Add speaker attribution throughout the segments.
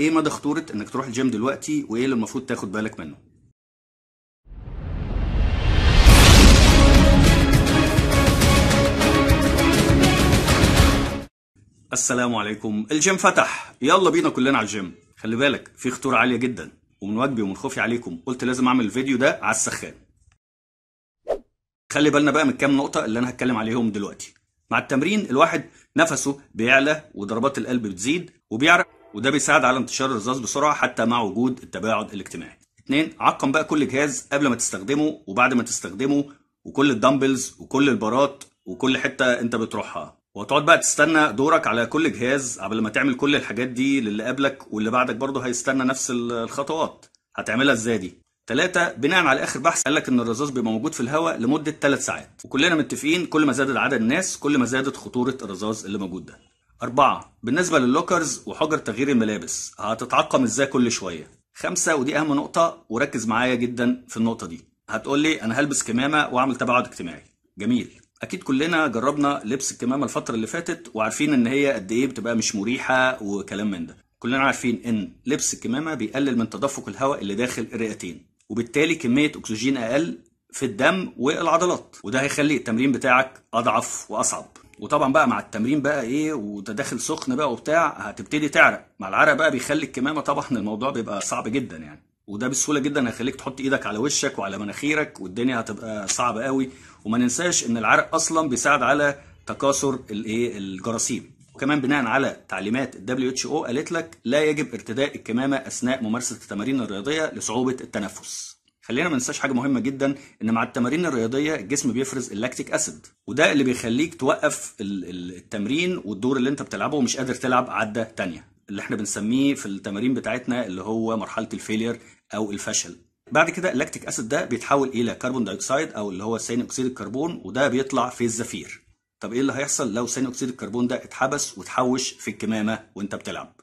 Speaker 1: ايه مدى خطوره انك تروح الجيم دلوقتي وايه اللي المفروض تاخد بالك منه السلام عليكم الجيم فتح يلا بينا كلنا على الجيم خلي بالك في خطوره عاليه جدا ومن واجبي ومن خوفي عليكم قلت لازم اعمل الفيديو ده على السخان خلي بالنا بقى من كام نقطه اللي انا هتكلم عليهم دلوقتي مع التمرين الواحد نفسه بيعلى وضربات القلب بتزيد وبيعرق وده بيساعد على انتشار الرذاذ بسرعه حتى مع وجود التباعد الاجتماعي. اثنين عقم بقى كل جهاز قبل ما تستخدمه وبعد ما تستخدمه وكل الدمبلز وكل البارات وكل حته انت بتروحها وتقعد بقى تستنى دورك على كل جهاز قبل ما تعمل كل الحاجات دي للي قبلك واللي بعدك برضه هيستنى نفس الخطوات هتعملها ازاي دي ثلاثة بناء على آخر بحث قال لك إن الرذاذ بيبقى موجود في الهواء لمدة ثلاث ساعات وكلنا متفقين كل ما زادت عدد الناس كل ما زادت خطورة الرذاذ اللي موجود ده أربعة بالنسبة لللوكرز وحجر تغيير الملابس هتتعقم ازاي كل شوية خمسة ودي أهم نقطة وركز معايا جدا في النقطة دي هتقول لي أنا هلبس كمامة وأعمل تباعد اجتماعي جميل اكيد كلنا جربنا لبس الكمامه الفتره اللي فاتت وعارفين ان هي قد ايه بتبقى مش مريحه وكلام من ده كلنا عارفين ان لبس الكمامه بيقلل من تدفق الهواء اللي داخل الرئتين وبالتالي كميه اكسجين اقل في الدم والعضلات وده هيخلي التمرين بتاعك اضعف واصعب وطبعا بقى مع التمرين بقى ايه وتداخل سخن بقى وبتاع هتبتدي تعرق مع العرق بقى بيخلي الكمامه طبعا الموضوع بيبقى صعب جدا يعني وده بسهوله جدا هيخليك تحط ايدك على وشك وعلى مناخيرك والدنيا هتبقى صعبه قوي وما ننساش ان العرق اصلا بيساعد على تكاثر الايه الجراثيم وكمان بناء على تعليمات الدبليو اتش او قالت لك لا يجب ارتداء الكمامه اثناء ممارسه التمارين الرياضيه لصعوبه التنفس خلينا ما ننساش حاجه مهمه جدا ان مع التمارين الرياضيه الجسم بيفرز اللاكتيك اسيد وده اللي بيخليك توقف التمرين والدور اللي انت بتلعبه ومش قادر تلعب عده تانية اللي احنا بنسميه في التمارين بتاعتنا اللي هو مرحله الفيلير او الفشل بعد كده اللاكتيك اسيد ده بيتحول الى كربون دايوكسيد او اللي هو ثاني اكسيد الكربون وده بيطلع في الزفير طب ايه اللي هيحصل لو ثاني اكسيد الكربون ده اتحبس وتحوش في الكمامه وانت بتلعب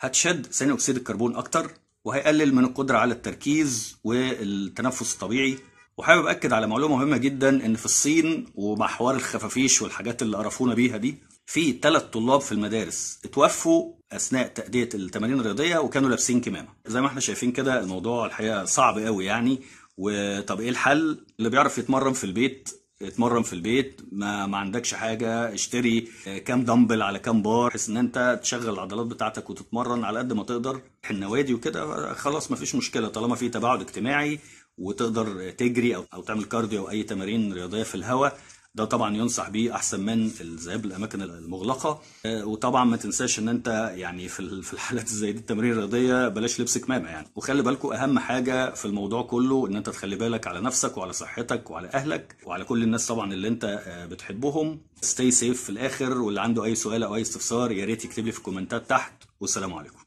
Speaker 1: هتشد ثاني اكسيد الكربون اكتر وهيقلل من القدرة على التركيز والتنفس الطبيعي وحابب أكد على معلومة مهمة جدا إن في الصين ومع حوار الخفافيش والحاجات اللي قرفونا بيها دي في ثلاث طلاب في المدارس اتوفوا اثناء تاديه التمارين الرياضيه وكانوا لابسين كمامه زي ما احنا شايفين كده الموضوع الحقيقه صعب قوي يعني وطب ايه الحل اللي بيعرف يتمرن في البيت اتمرن في البيت ما, ما عندكش حاجه اشتري كام دمبل على كام بار بحيث ان انت تشغل العضلات بتاعتك وتتمرن على قد ما تقدر النوادي وكده خلاص ما فيش مشكله طالما في تباعد اجتماعي وتقدر تجري او او تعمل كارديو او اي تمارين رياضيه في الهواء ده طبعا ينصح بيه احسن من الذهاب للاماكن المغلقه آه، وطبعا ما تنساش ان انت يعني في في الحالات زي دي التمرين الرياضيه بلاش لبس كمامه يعني وخلي بالكم اهم حاجه في الموضوع كله ان انت تخلي بالك على نفسك وعلى صحتك وعلى اهلك وعلى كل الناس طبعا اللي انت آه، بتحبهم ستي سيف في الاخر واللي عنده اي سؤال او اي استفسار يا ريت يكتب لي في الكومنتات تحت والسلام عليكم